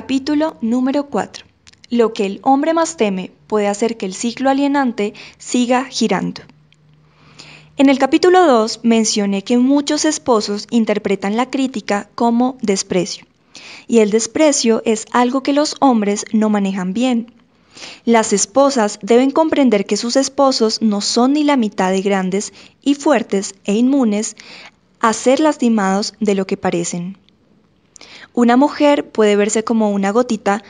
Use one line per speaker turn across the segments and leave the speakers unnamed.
Capítulo número 4. Lo que el hombre más teme puede hacer que el ciclo alienante siga girando. En el capítulo 2 mencioné que muchos esposos interpretan la crítica como desprecio, y el desprecio es algo que los hombres no manejan bien. Las esposas deben comprender que sus esposos no son ni la mitad de grandes y fuertes e inmunes a ser lastimados de lo que parecen. Una mujer puede verse como una gotita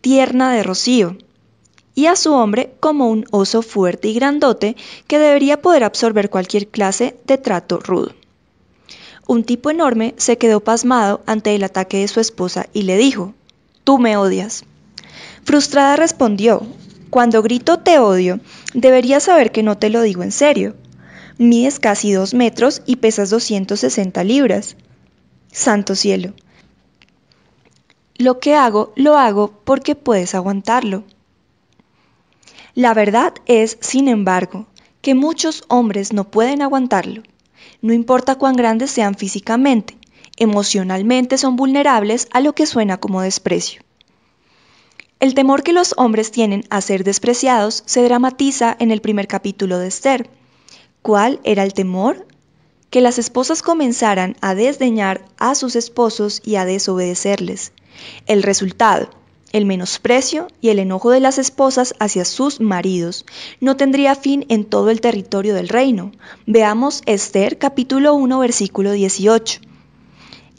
tierna de rocío y a su hombre como un oso fuerte y grandote que debería poder absorber cualquier clase de trato rudo. Un tipo enorme se quedó pasmado ante el ataque de su esposa y le dijo, Tú me odias. Frustrada respondió, Cuando grito te odio, deberías saber que no te lo digo en serio. Mides casi dos metros y pesas 260 libras. Santo cielo, lo que hago, lo hago porque puedes aguantarlo. La verdad es, sin embargo, que muchos hombres no pueden aguantarlo. No importa cuán grandes sean físicamente, emocionalmente son vulnerables a lo que suena como desprecio. El temor que los hombres tienen a ser despreciados se dramatiza en el primer capítulo de Esther. ¿Cuál era el temor? Que las esposas comenzaran a desdeñar a sus esposos y a desobedecerles. El resultado, el menosprecio y el enojo de las esposas hacia sus maridos, no tendría fin en todo el territorio del reino. Veamos Esther capítulo 1 versículo 18.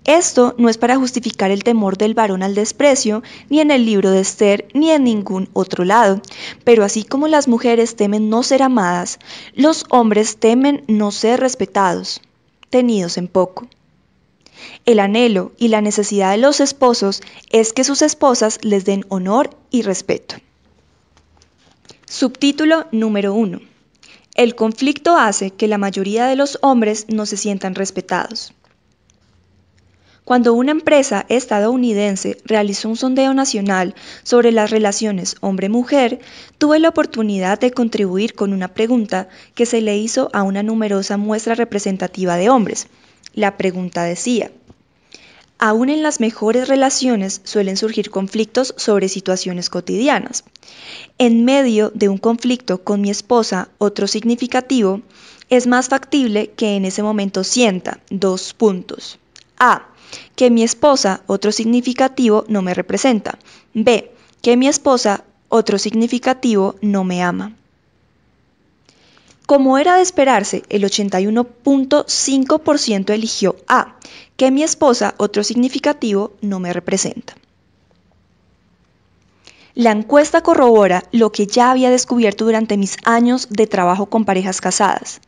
Esto no es para justificar el temor del varón al desprecio, ni en el libro de Esther, ni en ningún otro lado. Pero así como las mujeres temen no ser amadas, los hombres temen no ser respetados, tenidos en poco. El anhelo y la necesidad de los esposos es que sus esposas les den honor y respeto. Subtítulo número 1. El conflicto hace que la mayoría de los hombres no se sientan respetados. Cuando una empresa estadounidense realizó un sondeo nacional sobre las relaciones hombre-mujer, tuve la oportunidad de contribuir con una pregunta que se le hizo a una numerosa muestra representativa de hombres, la pregunta decía, Aún en las mejores relaciones suelen surgir conflictos sobre situaciones cotidianas. En medio de un conflicto con mi esposa, otro significativo, es más factible que en ese momento sienta dos puntos. A. Que mi esposa, otro significativo, no me representa. B. Que mi esposa, otro significativo, no me ama. Como era de esperarse, el 81.5% eligió A, que mi esposa, otro significativo, no me representa. La encuesta corrobora lo que ya había descubierto durante mis años de trabajo con parejas casadas.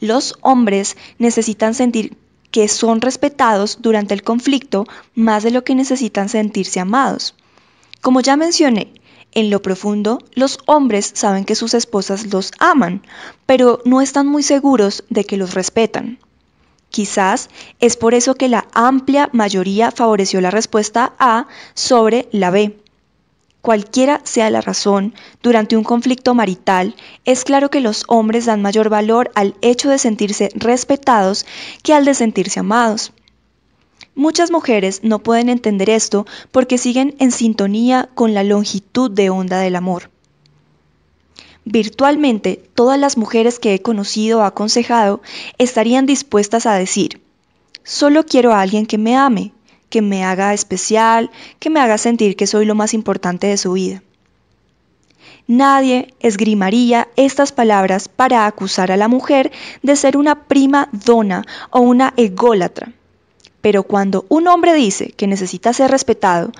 Los hombres necesitan sentir que son respetados durante el conflicto más de lo que necesitan sentirse amados. Como ya mencioné, en lo profundo, los hombres saben que sus esposas los aman, pero no están muy seguros de que los respetan. Quizás es por eso que la amplia mayoría favoreció la respuesta A sobre la B. Cualquiera sea la razón, durante un conflicto marital es claro que los hombres dan mayor valor al hecho de sentirse respetados que al de sentirse amados. Muchas mujeres no pueden entender esto porque siguen en sintonía con la longitud de onda del amor. Virtualmente, todas las mujeres que he conocido o aconsejado estarían dispuestas a decir, solo quiero a alguien que me ame, que me haga especial, que me haga sentir que soy lo más importante de su vida. Nadie esgrimaría estas palabras para acusar a la mujer de ser una prima dona o una ególatra. Pero cuando un hombre dice que necesita ser respetado,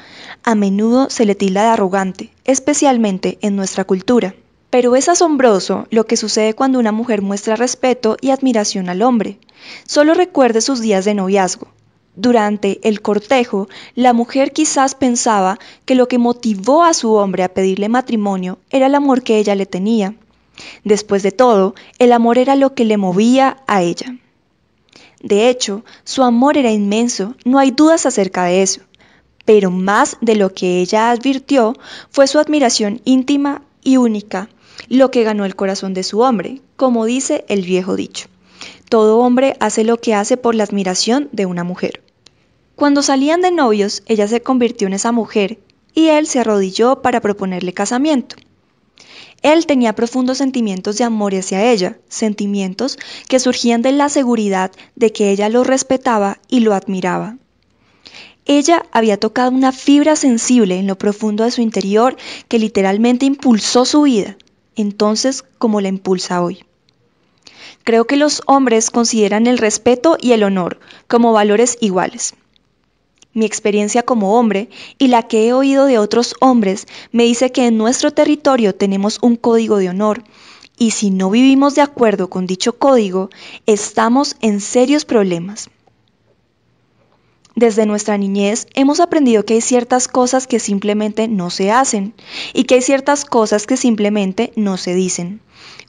a menudo se le tilda de arrogante, especialmente en nuestra cultura. Pero es asombroso lo que sucede cuando una mujer muestra respeto y admiración al hombre. Solo recuerde sus días de noviazgo. Durante el cortejo, la mujer quizás pensaba que lo que motivó a su hombre a pedirle matrimonio era el amor que ella le tenía. Después de todo, el amor era lo que le movía a ella. De hecho, su amor era inmenso, no hay dudas acerca de eso. Pero más de lo que ella advirtió fue su admiración íntima y única, lo que ganó el corazón de su hombre, como dice el viejo dicho. Todo hombre hace lo que hace por la admiración de una mujer. Cuando salían de novios, ella se convirtió en esa mujer y él se arrodilló para proponerle casamiento. Él tenía profundos sentimientos de amor hacia ella, sentimientos que surgían de la seguridad de que ella lo respetaba y lo admiraba. Ella había tocado una fibra sensible en lo profundo de su interior que literalmente impulsó su vida, entonces como la impulsa hoy. Creo que los hombres consideran el respeto y el honor como valores iguales. Mi experiencia como hombre y la que he oído de otros hombres me dice que en nuestro territorio tenemos un código de honor y si no vivimos de acuerdo con dicho código, estamos en serios problemas. Desde nuestra niñez hemos aprendido que hay ciertas cosas que simplemente no se hacen y que hay ciertas cosas que simplemente no se dicen.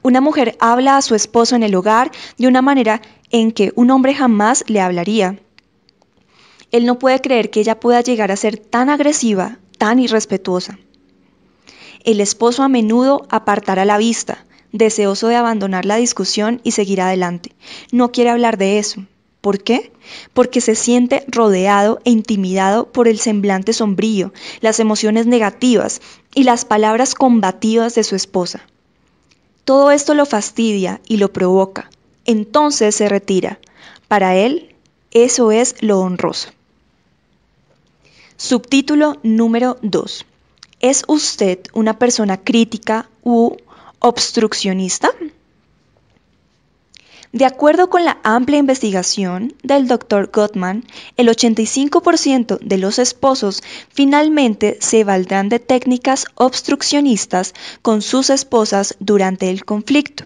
Una mujer habla a su esposo en el hogar de una manera en que un hombre jamás le hablaría. Él no puede creer que ella pueda llegar a ser tan agresiva, tan irrespetuosa. El esposo a menudo apartará la vista, deseoso de abandonar la discusión y seguir adelante. No quiere hablar de eso. ¿Por qué? Porque se siente rodeado e intimidado por el semblante sombrío, las emociones negativas y las palabras combativas de su esposa. Todo esto lo fastidia y lo provoca. Entonces se retira. Para él, eso es lo honroso. Subtítulo número 2. ¿Es usted una persona crítica u obstruccionista? De acuerdo con la amplia investigación del Dr. Gottman, el 85% de los esposos finalmente se valdrán de técnicas obstruccionistas con sus esposas durante el conflicto.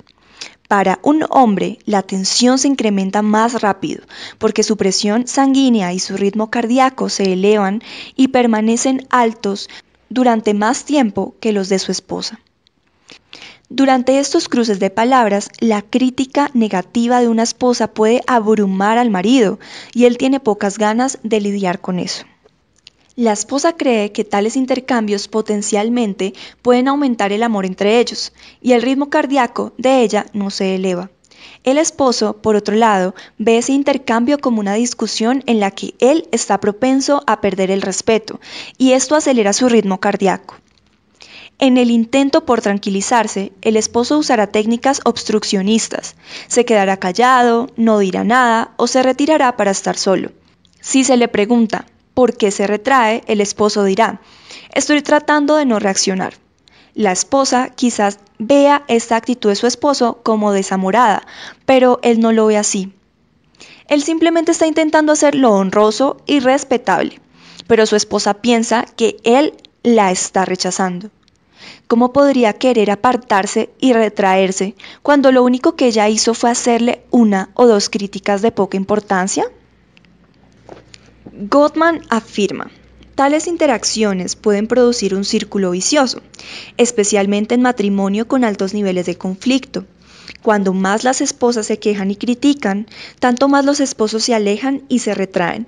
Para un hombre, la tensión se incrementa más rápido porque su presión sanguínea y su ritmo cardíaco se elevan y permanecen altos durante más tiempo que los de su esposa. Durante estos cruces de palabras, la crítica negativa de una esposa puede abrumar al marido y él tiene pocas ganas de lidiar con eso. La esposa cree que tales intercambios potencialmente pueden aumentar el amor entre ellos, y el ritmo cardíaco de ella no se eleva. El esposo, por otro lado, ve ese intercambio como una discusión en la que él está propenso a perder el respeto, y esto acelera su ritmo cardíaco. En el intento por tranquilizarse, el esposo usará técnicas obstruccionistas. Se quedará callado, no dirá nada o se retirará para estar solo. Si se le pregunta, por qué se retrae, el esposo dirá, estoy tratando de no reaccionar. La esposa quizás vea esta actitud de su esposo como desamorada, pero él no lo ve así. Él simplemente está intentando hacer lo honroso y respetable, pero su esposa piensa que él la está rechazando. ¿Cómo podría querer apartarse y retraerse cuando lo único que ella hizo fue hacerle una o dos críticas de poca importancia? Gottman afirma, tales interacciones pueden producir un círculo vicioso, especialmente en matrimonio con altos niveles de conflicto. Cuando más las esposas se quejan y critican, tanto más los esposos se alejan y se retraen.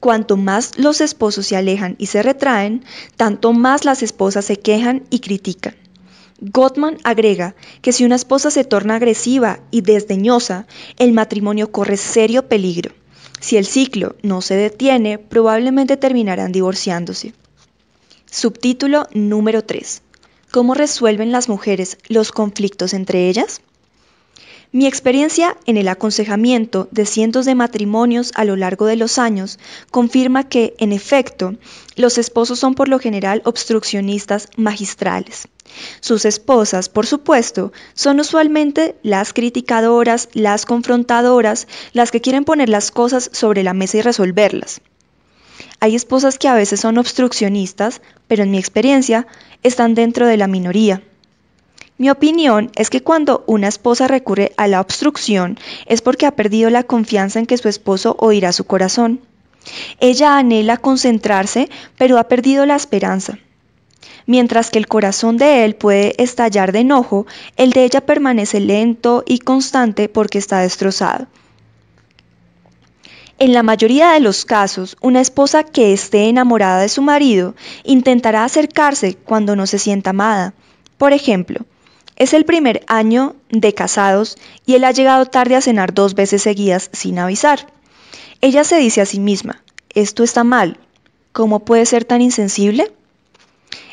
Cuanto más los esposos se alejan y se retraen, tanto más las esposas se quejan y critican. Gottman agrega que si una esposa se torna agresiva y desdeñosa, el matrimonio corre serio peligro. Si el ciclo no se detiene, probablemente terminarán divorciándose. Subtítulo número 3. ¿Cómo resuelven las mujeres los conflictos entre ellas? Mi experiencia en el aconsejamiento de cientos de matrimonios a lo largo de los años confirma que, en efecto, los esposos son por lo general obstruccionistas magistrales. Sus esposas, por supuesto, son usualmente las criticadoras, las confrontadoras, las que quieren poner las cosas sobre la mesa y resolverlas. Hay esposas que a veces son obstruccionistas, pero en mi experiencia están dentro de la minoría. Mi opinión es que cuando una esposa recurre a la obstrucción es porque ha perdido la confianza en que su esposo oirá su corazón. Ella anhela concentrarse, pero ha perdido la esperanza. Mientras que el corazón de él puede estallar de enojo, el de ella permanece lento y constante porque está destrozado. En la mayoría de los casos, una esposa que esté enamorada de su marido intentará acercarse cuando no se sienta amada. Por ejemplo, es el primer año de casados y él ha llegado tarde a cenar dos veces seguidas sin avisar. Ella se dice a sí misma, esto está mal, ¿cómo puede ser tan insensible?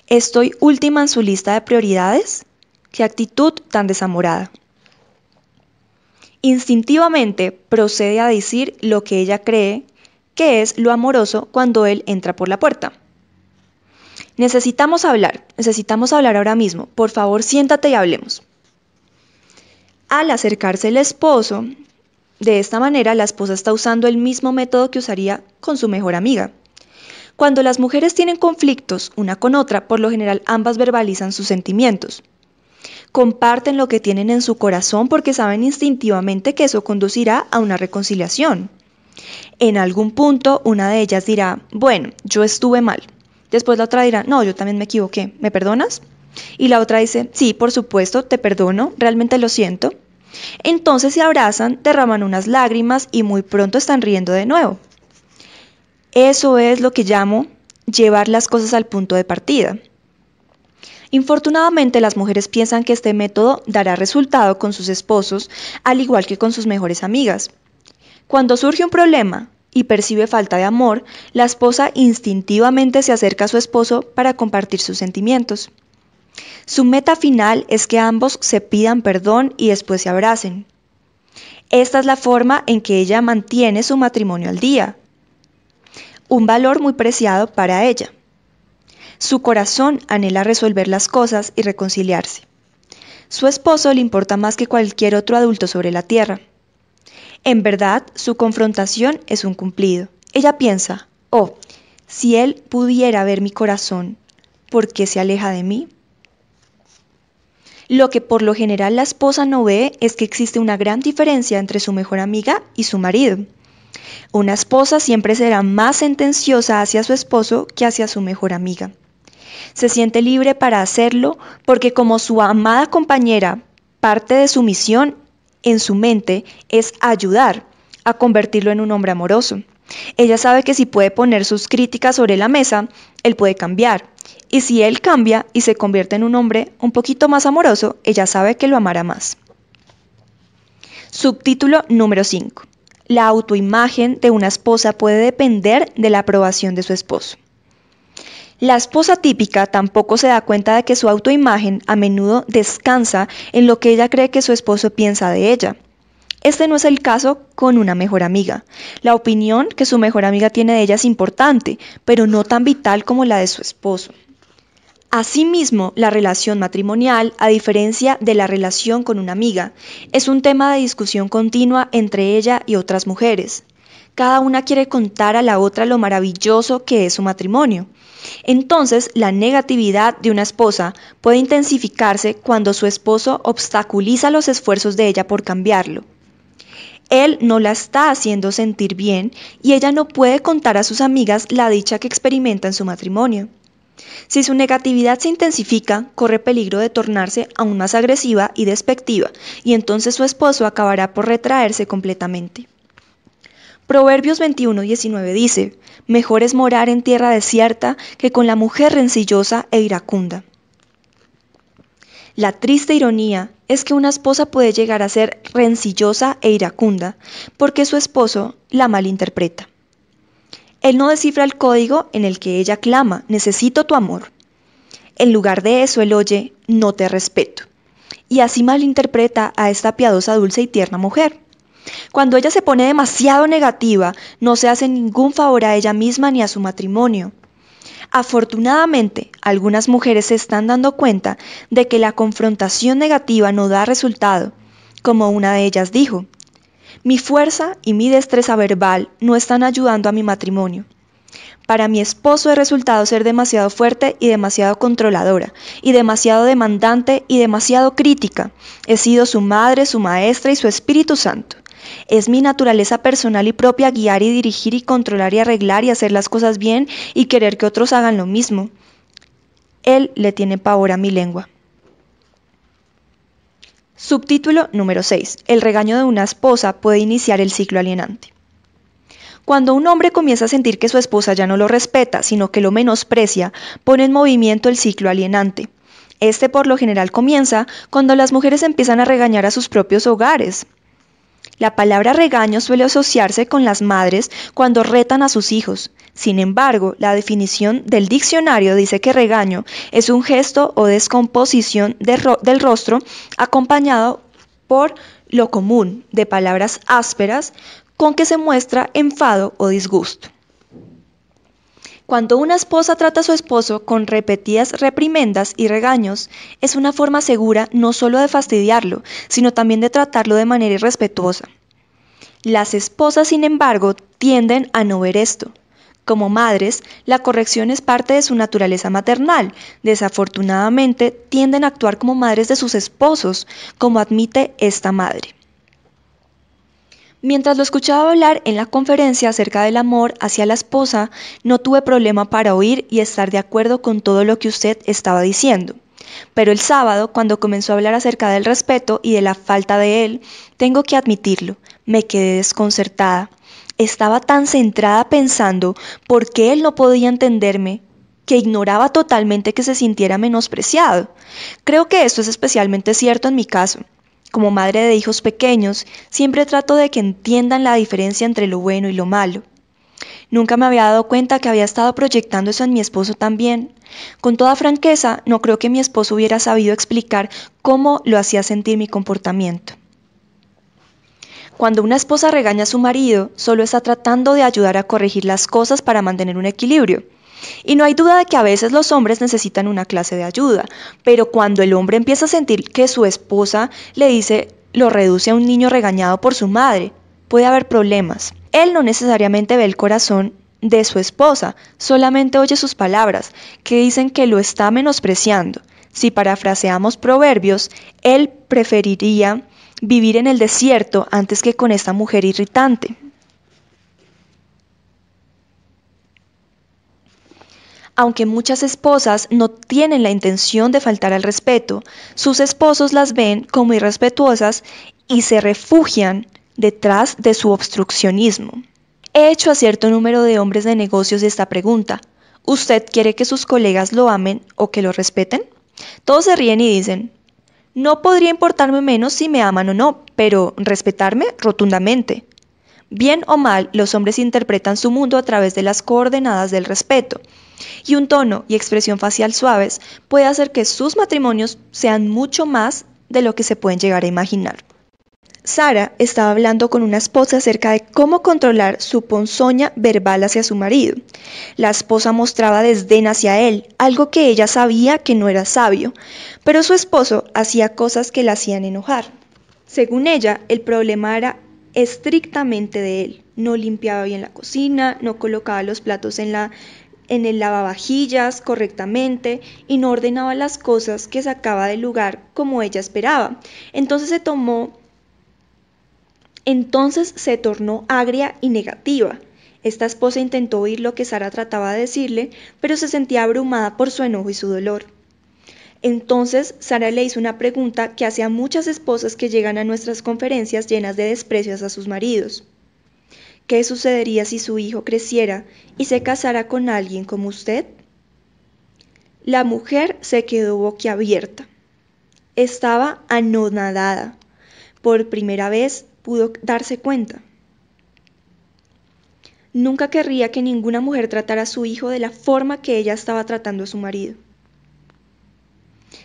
¿Estoy última en su lista de prioridades? ¿Qué actitud tan desamorada? Instintivamente procede a decir lo que ella cree que es lo amoroso cuando él entra por la puerta. Necesitamos hablar, necesitamos hablar ahora mismo. Por favor, siéntate y hablemos. Al acercarse el esposo, de esta manera la esposa está usando el mismo método que usaría con su mejor amiga. Cuando las mujeres tienen conflictos una con otra, por lo general ambas verbalizan sus sentimientos. Comparten lo que tienen en su corazón porque saben instintivamente que eso conducirá a una reconciliación. En algún punto una de ellas dirá, bueno, yo estuve mal, Después la otra dirá, no, yo también me equivoqué, ¿me perdonas? Y la otra dice, sí, por supuesto, te perdono, realmente lo siento. Entonces se abrazan, derraman unas lágrimas y muy pronto están riendo de nuevo. Eso es lo que llamo llevar las cosas al punto de partida. Infortunadamente las mujeres piensan que este método dará resultado con sus esposos, al igual que con sus mejores amigas. Cuando surge un problema, y percibe falta de amor, la esposa instintivamente se acerca a su esposo para compartir sus sentimientos. Su meta final es que ambos se pidan perdón y después se abracen. Esta es la forma en que ella mantiene su matrimonio al día, un valor muy preciado para ella. Su corazón anhela resolver las cosas y reconciliarse. Su esposo le importa más que cualquier otro adulto sobre la tierra. En verdad, su confrontación es un cumplido. Ella piensa, oh, si él pudiera ver mi corazón, ¿por qué se aleja de mí? Lo que por lo general la esposa no ve es que existe una gran diferencia entre su mejor amiga y su marido. Una esposa siempre será más sentenciosa hacia su esposo que hacia su mejor amiga. Se siente libre para hacerlo porque como su amada compañera, parte de su misión en su mente es ayudar a convertirlo en un hombre amoroso. Ella sabe que si puede poner sus críticas sobre la mesa, él puede cambiar. Y si él cambia y se convierte en un hombre un poquito más amoroso, ella sabe que lo amará más. Subtítulo número 5. La autoimagen de una esposa puede depender de la aprobación de su esposo. La esposa típica tampoco se da cuenta de que su autoimagen a menudo descansa en lo que ella cree que su esposo piensa de ella. Este no es el caso con una mejor amiga. La opinión que su mejor amiga tiene de ella es importante, pero no tan vital como la de su esposo. Asimismo, la relación matrimonial, a diferencia de la relación con una amiga, es un tema de discusión continua entre ella y otras mujeres. Cada una quiere contar a la otra lo maravilloso que es su matrimonio, entonces, la negatividad de una esposa puede intensificarse cuando su esposo obstaculiza los esfuerzos de ella por cambiarlo. Él no la está haciendo sentir bien y ella no puede contar a sus amigas la dicha que experimenta en su matrimonio. Si su negatividad se intensifica, corre peligro de tornarse aún más agresiva y despectiva, y entonces su esposo acabará por retraerse completamente. Proverbios 21:19 dice, Mejor es morar en tierra desierta que con la mujer rencillosa e iracunda. La triste ironía es que una esposa puede llegar a ser rencillosa e iracunda porque su esposo la malinterpreta. Él no descifra el código en el que ella clama, necesito tu amor. En lugar de eso, él oye, no te respeto. Y así malinterpreta a esta piadosa, dulce y tierna mujer. Cuando ella se pone demasiado negativa, no se hace ningún favor a ella misma ni a su matrimonio. Afortunadamente, algunas mujeres se están dando cuenta de que la confrontación negativa no da resultado, como una de ellas dijo. Mi fuerza y mi destreza verbal no están ayudando a mi matrimonio. Para mi esposo he resultado ser demasiado fuerte y demasiado controladora, y demasiado demandante y demasiado crítica. He sido su madre, su maestra y su Espíritu Santo. Es mi naturaleza personal y propia guiar y dirigir y controlar y arreglar y hacer las cosas bien y querer que otros hagan lo mismo. Él le tiene pavor a mi lengua. Subtítulo número 6. El regaño de una esposa puede iniciar el ciclo alienante. Cuando un hombre comienza a sentir que su esposa ya no lo respeta, sino que lo menosprecia, pone en movimiento el ciclo alienante. Este por lo general comienza cuando las mujeres empiezan a regañar a sus propios hogares, la palabra regaño suele asociarse con las madres cuando retan a sus hijos. Sin embargo, la definición del diccionario dice que regaño es un gesto o descomposición del rostro acompañado por lo común de palabras ásperas con que se muestra enfado o disgusto. Cuando una esposa trata a su esposo con repetidas reprimendas y regaños, es una forma segura no solo de fastidiarlo, sino también de tratarlo de manera irrespetuosa. Las esposas, sin embargo, tienden a no ver esto. Como madres, la corrección es parte de su naturaleza maternal. Desafortunadamente, tienden a actuar como madres de sus esposos, como admite esta madre. Mientras lo escuchaba hablar en la conferencia acerca del amor hacia la esposa, no tuve problema para oír y estar de acuerdo con todo lo que usted estaba diciendo. Pero el sábado, cuando comenzó a hablar acerca del respeto y de la falta de él, tengo que admitirlo, me quedé desconcertada. Estaba tan centrada pensando por qué él no podía entenderme que ignoraba totalmente que se sintiera menospreciado. Creo que esto es especialmente cierto en mi caso. Como madre de hijos pequeños, siempre trato de que entiendan la diferencia entre lo bueno y lo malo. Nunca me había dado cuenta que había estado proyectando eso en mi esposo también. Con toda franqueza, no creo que mi esposo hubiera sabido explicar cómo lo hacía sentir mi comportamiento. Cuando una esposa regaña a su marido, solo está tratando de ayudar a corregir las cosas para mantener un equilibrio. Y no hay duda de que a veces los hombres necesitan una clase de ayuda, pero cuando el hombre empieza a sentir que su esposa le dice lo reduce a un niño regañado por su madre, puede haber problemas. Él no necesariamente ve el corazón de su esposa, solamente oye sus palabras, que dicen que lo está menospreciando. Si parafraseamos proverbios, él preferiría vivir en el desierto antes que con esta mujer irritante. Aunque muchas esposas no tienen la intención de faltar al respeto, sus esposos las ven como irrespetuosas y se refugian detrás de su obstruccionismo. He hecho a cierto número de hombres de negocios esta pregunta. ¿Usted quiere que sus colegas lo amen o que lo respeten? Todos se ríen y dicen, no podría importarme menos si me aman o no, pero respetarme rotundamente. Bien o mal, los hombres interpretan su mundo a través de las coordenadas del respeto, y un tono y expresión facial suaves puede hacer que sus matrimonios sean mucho más de lo que se pueden llegar a imaginar. Sara estaba hablando con una esposa acerca de cómo controlar su ponzoña verbal hacia su marido. La esposa mostraba desdén hacia él, algo que ella sabía que no era sabio, pero su esposo hacía cosas que la hacían enojar. Según ella, el problema era estrictamente de él. No limpiaba bien la cocina, no colocaba los platos en la en el lavavajillas correctamente y no ordenaba las cosas que sacaba del lugar como ella esperaba. Entonces se tomó, entonces se tornó agria y negativa. Esta esposa intentó oír lo que Sara trataba de decirle, pero se sentía abrumada por su enojo y su dolor. Entonces Sara le hizo una pregunta que hace a muchas esposas que llegan a nuestras conferencias llenas de desprecios a sus maridos. ¿Qué sucedería si su hijo creciera y se casara con alguien como usted? La mujer se quedó boquiabierta. Estaba anonadada. Por primera vez pudo darse cuenta. Nunca querría que ninguna mujer tratara a su hijo de la forma que ella estaba tratando a su marido.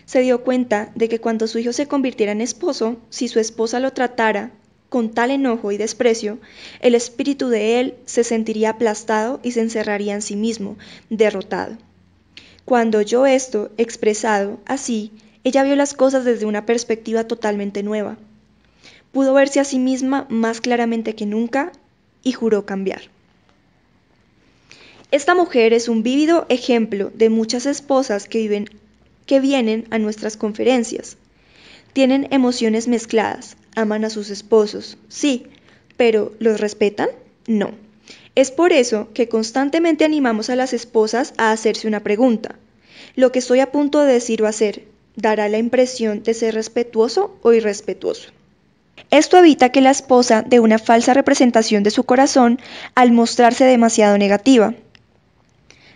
Se dio cuenta de que cuando su hijo se convirtiera en esposo, si su esposa lo tratara con tal enojo y desprecio, el espíritu de él se sentiría aplastado y se encerraría en sí mismo, derrotado. Cuando oyó esto, expresado así, ella vio las cosas desde una perspectiva totalmente nueva. Pudo verse a sí misma más claramente que nunca y juró cambiar. Esta mujer es un vívido ejemplo de muchas esposas que, que vienen a nuestras conferencias. Tienen emociones mezcladas, aman a sus esposos, sí, pero ¿los respetan? No. Es por eso que constantemente animamos a las esposas a hacerse una pregunta. ¿Lo que estoy a punto de decir o hacer dará la impresión de ser respetuoso o irrespetuoso? Esto evita que la esposa dé una falsa representación de su corazón al mostrarse demasiado negativa.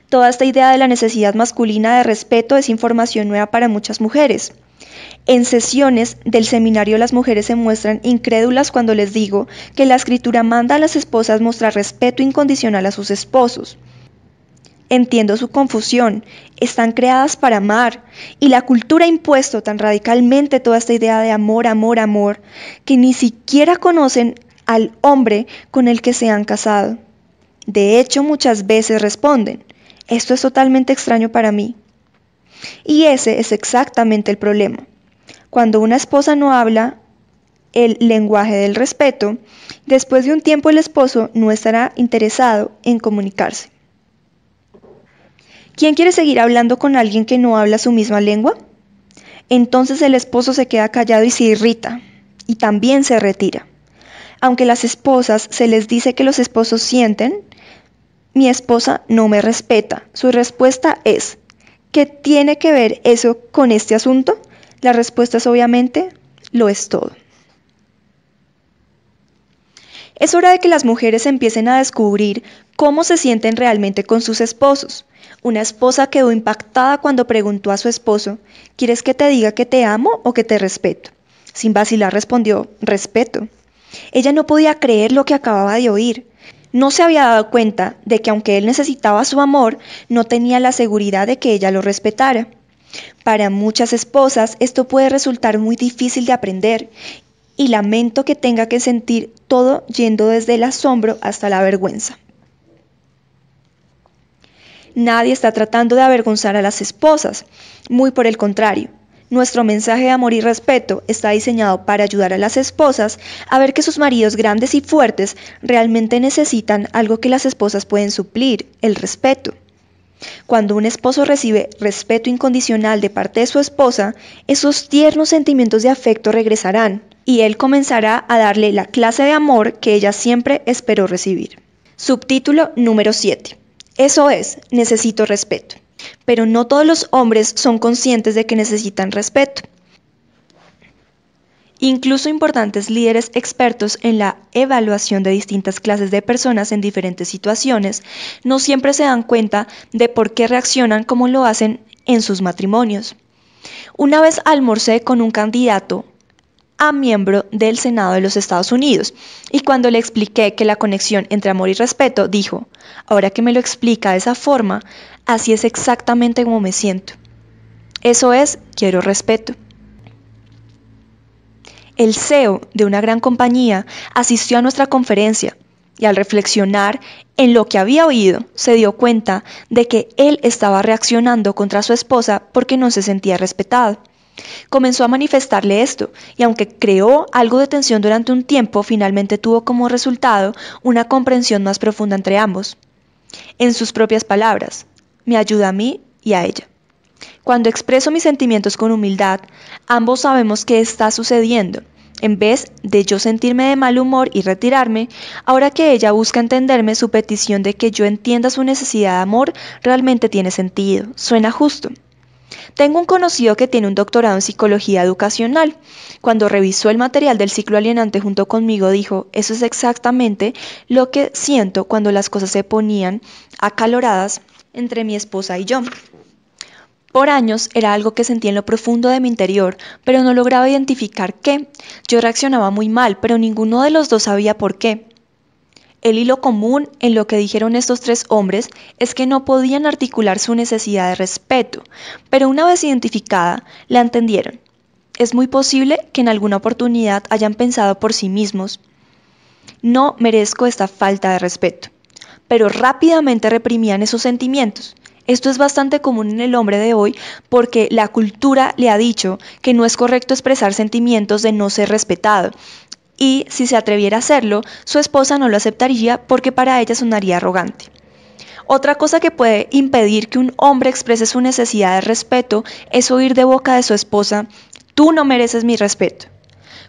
Toda esta idea de la necesidad masculina de respeto es información nueva para muchas mujeres. En sesiones del seminario las mujeres se muestran incrédulas cuando les digo que la escritura manda a las esposas mostrar respeto incondicional a sus esposos. Entiendo su confusión, están creadas para amar y la cultura ha impuesto tan radicalmente toda esta idea de amor, amor, amor, que ni siquiera conocen al hombre con el que se han casado. De hecho, muchas veces responden, esto es totalmente extraño para mí. Y ese es exactamente el problema. Cuando una esposa no habla el lenguaje del respeto, después de un tiempo el esposo no estará interesado en comunicarse. ¿Quién quiere seguir hablando con alguien que no habla su misma lengua? Entonces el esposo se queda callado y se irrita, y también se retira. Aunque las esposas se les dice que los esposos sienten, mi esposa no me respeta. Su respuesta es, ¿Qué tiene que ver eso con este asunto? La respuesta es obviamente, lo es todo. Es hora de que las mujeres empiecen a descubrir cómo se sienten realmente con sus esposos. Una esposa quedó impactada cuando preguntó a su esposo, ¿quieres que te diga que te amo o que te respeto? Sin vacilar respondió, respeto. Ella no podía creer lo que acababa de oír. No se había dado cuenta de que aunque él necesitaba su amor, no tenía la seguridad de que ella lo respetara. Para muchas esposas esto puede resultar muy difícil de aprender y lamento que tenga que sentir todo yendo desde el asombro hasta la vergüenza. Nadie está tratando de avergonzar a las esposas, muy por el contrario. Nuestro mensaje de amor y respeto está diseñado para ayudar a las esposas a ver que sus maridos grandes y fuertes realmente necesitan algo que las esposas pueden suplir, el respeto. Cuando un esposo recibe respeto incondicional de parte de su esposa, esos tiernos sentimientos de afecto regresarán y él comenzará a darle la clase de amor que ella siempre esperó recibir. Subtítulo número 7. Eso es, necesito respeto pero no todos los hombres son conscientes de que necesitan respeto. Incluso importantes líderes expertos en la evaluación de distintas clases de personas en diferentes situaciones no siempre se dan cuenta de por qué reaccionan como lo hacen en sus matrimonios. Una vez almorcé con un candidato a miembro del Senado de los Estados Unidos y cuando le expliqué que la conexión entre amor y respeto, dijo, ahora que me lo explica de esa forma, así es exactamente como me siento. Eso es, quiero respeto. El CEO de una gran compañía asistió a nuestra conferencia y al reflexionar en lo que había oído, se dio cuenta de que él estaba reaccionando contra su esposa porque no se sentía respetado. Comenzó a manifestarle esto, y aunque creó algo de tensión durante un tiempo, finalmente tuvo como resultado una comprensión más profunda entre ambos. En sus propias palabras, me ayuda a mí y a ella. Cuando expreso mis sentimientos con humildad, ambos sabemos qué está sucediendo. En vez de yo sentirme de mal humor y retirarme, ahora que ella busca entenderme, su petición de que yo entienda su necesidad de amor realmente tiene sentido, suena justo. Tengo un conocido que tiene un doctorado en psicología educacional. Cuando revisó el material del ciclo alienante junto conmigo dijo, eso es exactamente lo que siento cuando las cosas se ponían acaloradas entre mi esposa y yo. Por años era algo que sentía en lo profundo de mi interior, pero no lograba identificar qué. Yo reaccionaba muy mal, pero ninguno de los dos sabía por qué. El hilo común en lo que dijeron estos tres hombres es que no podían articular su necesidad de respeto, pero una vez identificada, la entendieron. Es muy posible que en alguna oportunidad hayan pensado por sí mismos, no merezco esta falta de respeto pero rápidamente reprimían esos sentimientos. Esto es bastante común en el hombre de hoy porque la cultura le ha dicho que no es correcto expresar sentimientos de no ser respetado. Y si se atreviera a hacerlo, su esposa no lo aceptaría porque para ella sonaría arrogante. Otra cosa que puede impedir que un hombre exprese su necesidad de respeto es oír de boca de su esposa, tú no mereces mi respeto.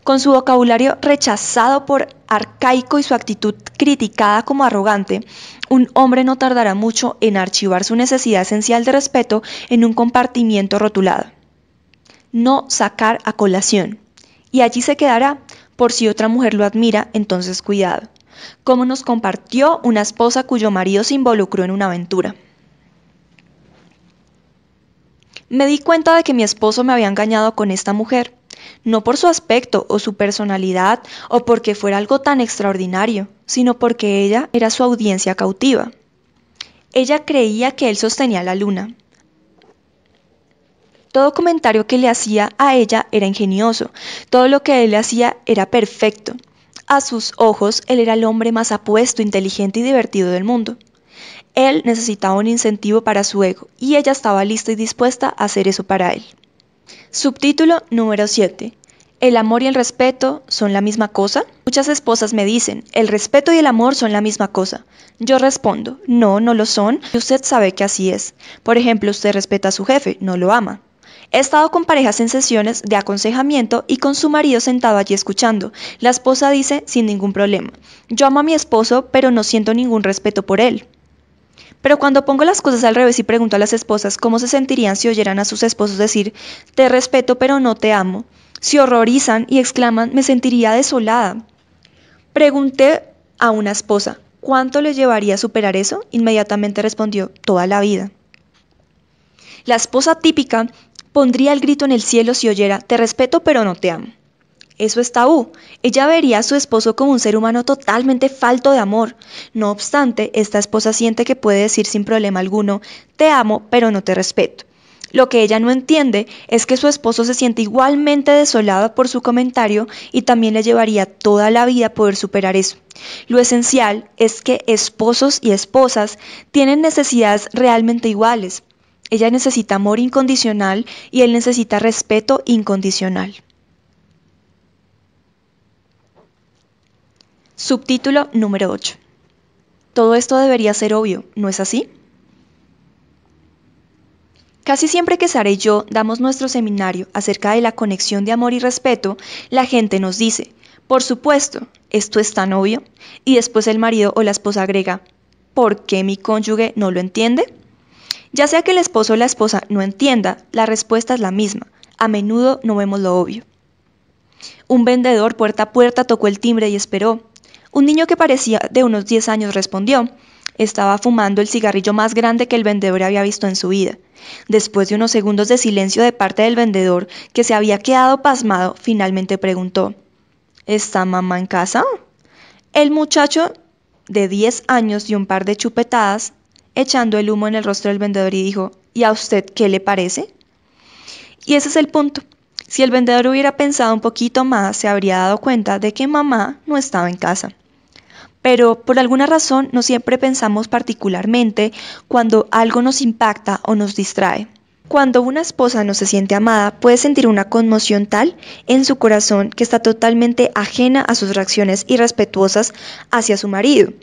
Con su vocabulario rechazado por arcaico y su actitud criticada como arrogante, un hombre no tardará mucho en archivar su necesidad esencial de respeto en un compartimiento rotulado. No sacar a colación. Y allí se quedará, por si otra mujer lo admira, entonces cuidado. Como nos compartió una esposa cuyo marido se involucró en una aventura. Me di cuenta de que mi esposo me había engañado con esta mujer no por su aspecto o su personalidad o porque fuera algo tan extraordinario, sino porque ella era su audiencia cautiva. Ella creía que él sostenía la luna. Todo comentario que le hacía a ella era ingenioso, todo lo que él hacía era perfecto. A sus ojos, él era el hombre más apuesto, inteligente y divertido del mundo. Él necesitaba un incentivo para su ego, y ella estaba lista y dispuesta a hacer eso para él. Subtítulo número 7. ¿El amor y el respeto son la misma cosa? Muchas esposas me dicen, el respeto y el amor son la misma cosa. Yo respondo, no, no lo son, y usted sabe que así es. Por ejemplo, usted respeta a su jefe, no lo ama. He estado con parejas en sesiones de aconsejamiento y con su marido sentado allí escuchando. La esposa dice sin ningún problema, yo amo a mi esposo, pero no siento ningún respeto por él. Pero cuando pongo las cosas al revés y pregunto a las esposas cómo se sentirían si oyeran a sus esposos decir, te respeto pero no te amo, se horrorizan y exclaman, me sentiría desolada. Pregunté a una esposa, ¿cuánto le llevaría a superar eso? Inmediatamente respondió, toda la vida. La esposa típica pondría el grito en el cielo si oyera, te respeto pero no te amo. Eso es tabú. Ella vería a su esposo como un ser humano totalmente falto de amor. No obstante, esta esposa siente que puede decir sin problema alguno, te amo, pero no te respeto. Lo que ella no entiende es que su esposo se siente igualmente desolado por su comentario y también le llevaría toda la vida poder superar eso. Lo esencial es que esposos y esposas tienen necesidades realmente iguales. Ella necesita amor incondicional y él necesita respeto incondicional. Subtítulo número 8. Todo esto debería ser obvio, ¿no es así? Casi siempre que Sara y yo damos nuestro seminario acerca de la conexión de amor y respeto, la gente nos dice, por supuesto, esto es tan obvio, y después el marido o la esposa agrega, ¿por qué mi cónyuge no lo entiende? Ya sea que el esposo o la esposa no entienda, la respuesta es la misma, a menudo no vemos lo obvio. Un vendedor puerta a puerta tocó el timbre y esperó. Un niño que parecía de unos 10 años respondió, estaba fumando el cigarrillo más grande que el vendedor había visto en su vida. Después de unos segundos de silencio de parte del vendedor, que se había quedado pasmado, finalmente preguntó, ¿Está mamá en casa? El muchacho de 10 años dio un par de chupetadas, echando el humo en el rostro del vendedor y dijo, ¿Y a usted qué le parece? Y ese es el punto. Si el vendedor hubiera pensado un poquito más, se habría dado cuenta de que mamá no estaba en casa pero por alguna razón no siempre pensamos particularmente cuando algo nos impacta o nos distrae. Cuando una esposa no se siente amada, puede sentir una conmoción tal en su corazón que está totalmente ajena a sus reacciones irrespetuosas hacia su marido,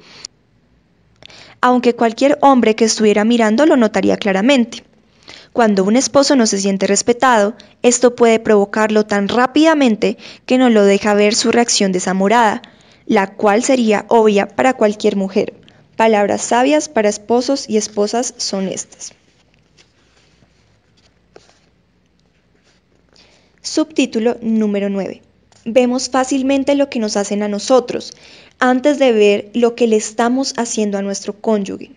aunque cualquier hombre que estuviera mirando lo notaría claramente. Cuando un esposo no se siente respetado, esto puede provocarlo tan rápidamente que no lo deja ver su reacción desamorada, la cual sería obvia para cualquier mujer. Palabras sabias para esposos y esposas son estas. Subtítulo número 9. Vemos fácilmente lo que nos hacen a nosotros antes de ver lo que le estamos haciendo a nuestro cónyuge.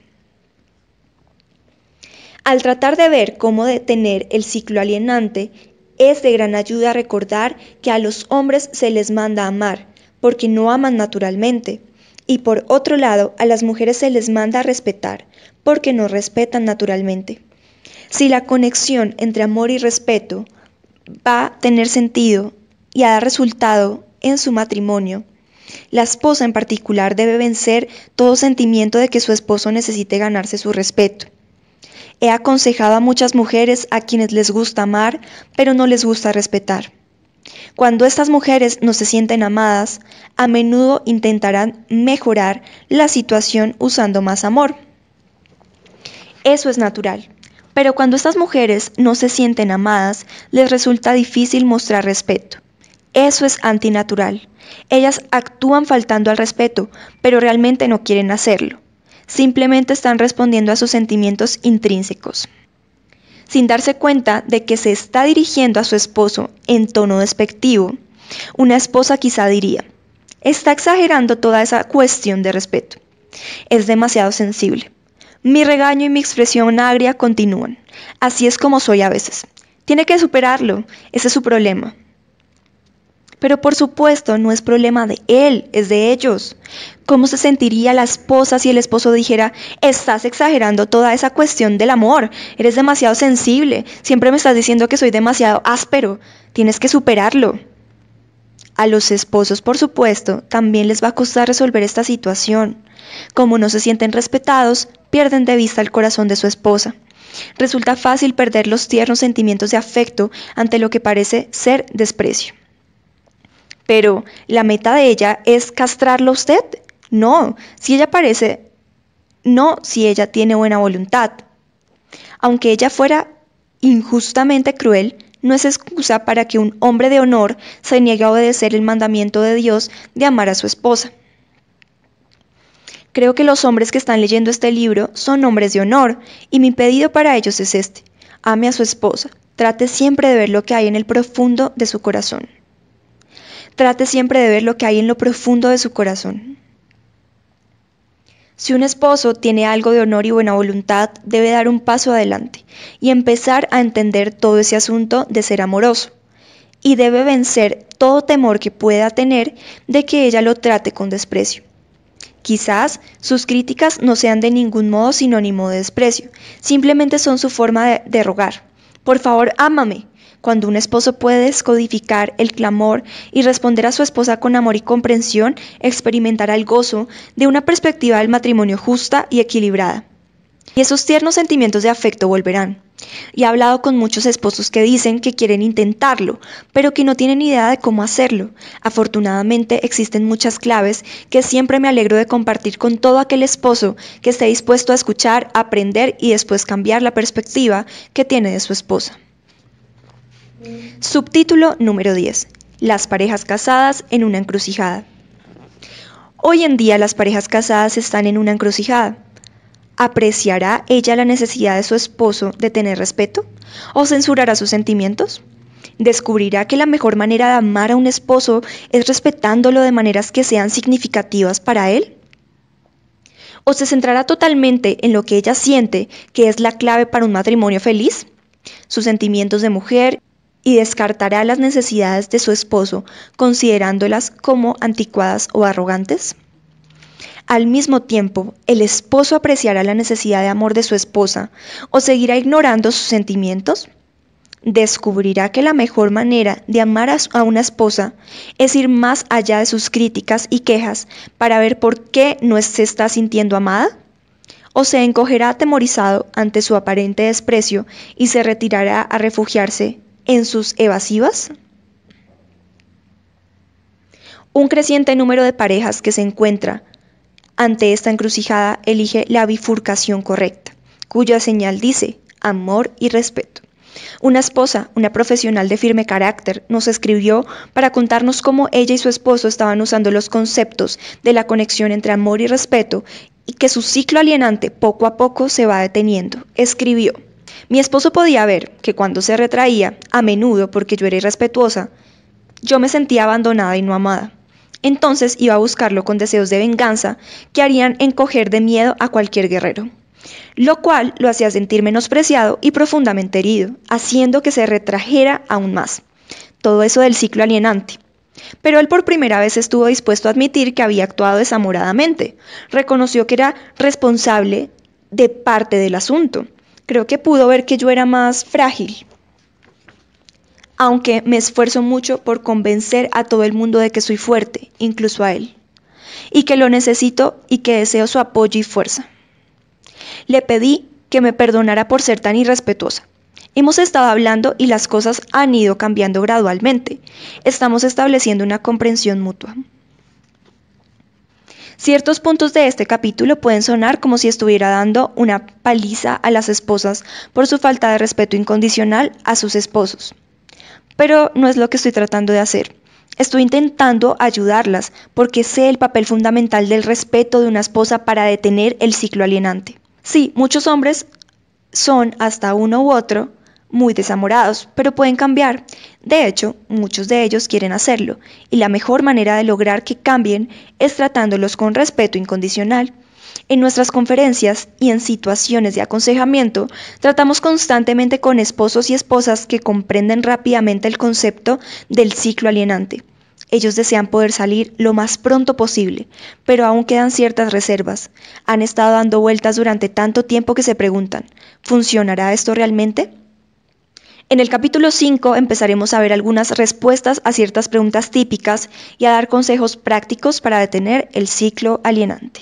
Al tratar de ver cómo detener el ciclo alienante, es de gran ayuda recordar que a los hombres se les manda amar porque no aman naturalmente. Y por otro lado, a las mujeres se les manda a respetar, porque no respetan naturalmente. Si la conexión entre amor y respeto va a tener sentido y a dar resultado en su matrimonio, la esposa en particular debe vencer todo sentimiento de que su esposo necesite ganarse su respeto. He aconsejado a muchas mujeres a quienes les gusta amar, pero no les gusta respetar. Cuando estas mujeres no se sienten amadas, a menudo intentarán mejorar la situación usando más amor. Eso es natural. Pero cuando estas mujeres no se sienten amadas, les resulta difícil mostrar respeto. Eso es antinatural. Ellas actúan faltando al respeto, pero realmente no quieren hacerlo. Simplemente están respondiendo a sus sentimientos intrínsecos sin darse cuenta de que se está dirigiendo a su esposo en tono despectivo. Una esposa quizá diría, está exagerando toda esa cuestión de respeto. Es demasiado sensible. Mi regaño y mi expresión agria continúan. Así es como soy a veces. Tiene que superarlo. Ese es su problema. Pero por supuesto no es problema de él, es de ellos. ¿Cómo se sentiría la esposa si el esposo dijera, estás exagerando toda esa cuestión del amor, eres demasiado sensible, siempre me estás diciendo que soy demasiado áspero, tienes que superarlo? A los esposos, por supuesto, también les va a costar resolver esta situación. Como no se sienten respetados, pierden de vista el corazón de su esposa. Resulta fácil perder los tiernos sentimientos de afecto ante lo que parece ser desprecio. Pero, ¿la meta de ella es castrarlo a usted? No, si ella parece, no, si ella tiene buena voluntad. Aunque ella fuera injustamente cruel, no es excusa para que un hombre de honor se niegue a obedecer el mandamiento de Dios de amar a su esposa. Creo que los hombres que están leyendo este libro son hombres de honor, y mi pedido para ellos es este. Ame a su esposa, trate siempre de ver lo que hay en el profundo de su corazón. Trate siempre de ver lo que hay en lo profundo de su corazón. Si un esposo tiene algo de honor y buena voluntad, debe dar un paso adelante y empezar a entender todo ese asunto de ser amoroso. Y debe vencer todo temor que pueda tener de que ella lo trate con desprecio. Quizás sus críticas no sean de ningún modo sinónimo de desprecio, simplemente son su forma de, rogar. Por favor, ámame, cuando un esposo puede descodificar el clamor y responder a su esposa con amor y comprensión, experimentará el gozo de una perspectiva del matrimonio justa y equilibrada. Y esos tiernos sentimientos de afecto volverán. Y he hablado con muchos esposos que dicen que quieren intentarlo, pero que no tienen idea de cómo hacerlo. Afortunadamente existen muchas claves que siempre me alegro de compartir con todo aquel esposo que esté dispuesto a escuchar, aprender y después cambiar la perspectiva que tiene de su esposa. Subtítulo número 10. Las parejas casadas en una encrucijada. Hoy en día las parejas casadas están en una encrucijada. ¿Apreciará ella la necesidad de su esposo de tener respeto? ¿O censurará sus sentimientos? descubrirá que la mejor manera de amar a un esposo es respetándolo de maneras que sean significativas para él? ¿O se centrará totalmente en lo que ella siente que es la clave para un matrimonio feliz? Sus sentimientos de mujer y descartará las necesidades de su esposo considerándolas como anticuadas o arrogantes? Al mismo tiempo, el esposo apreciará la necesidad de amor de su esposa o seguirá ignorando sus sentimientos? Descubrirá que la mejor manera de amar a una esposa es ir más allá de sus críticas y quejas para ver por qué no se está sintiendo amada? ¿O se encogerá atemorizado ante su aparente desprecio y se retirará a refugiarse en sus evasivas? Un creciente número de parejas que se encuentra ante esta encrucijada elige la bifurcación correcta, cuya señal dice amor y respeto. Una esposa, una profesional de firme carácter, nos escribió para contarnos cómo ella y su esposo estaban usando los conceptos de la conexión entre amor y respeto y que su ciclo alienante poco a poco se va deteniendo. Escribió, mi esposo podía ver que cuando se retraía, a menudo porque yo era irrespetuosa, yo me sentía abandonada y no amada. Entonces iba a buscarlo con deseos de venganza que harían encoger de miedo a cualquier guerrero, lo cual lo hacía sentir menospreciado y profundamente herido, haciendo que se retrajera aún más. Todo eso del ciclo alienante. Pero él por primera vez estuvo dispuesto a admitir que había actuado desamoradamente. Reconoció que era responsable de parte del asunto Creo que pudo ver que yo era más frágil, aunque me esfuerzo mucho por convencer a todo el mundo de que soy fuerte, incluso a él, y que lo necesito y que deseo su apoyo y fuerza. Le pedí que me perdonara por ser tan irrespetuosa. Hemos estado hablando y las cosas han ido cambiando gradualmente. Estamos estableciendo una comprensión mutua. Ciertos puntos de este capítulo pueden sonar como si estuviera dando una paliza a las esposas por su falta de respeto incondicional a sus esposos. Pero no es lo que estoy tratando de hacer. Estoy intentando ayudarlas porque sé el papel fundamental del respeto de una esposa para detener el ciclo alienante. Sí, muchos hombres son hasta uno u otro, muy desamorados, pero pueden cambiar. De hecho, muchos de ellos quieren hacerlo, y la mejor manera de lograr que cambien es tratándolos con respeto incondicional. En nuestras conferencias y en situaciones de aconsejamiento, tratamos constantemente con esposos y esposas que comprenden rápidamente el concepto del ciclo alienante. Ellos desean poder salir lo más pronto posible, pero aún quedan ciertas reservas. Han estado dando vueltas durante tanto tiempo que se preguntan, ¿funcionará esto realmente? En el capítulo 5 empezaremos a ver algunas respuestas a ciertas preguntas típicas y a dar consejos prácticos para detener el ciclo alienante.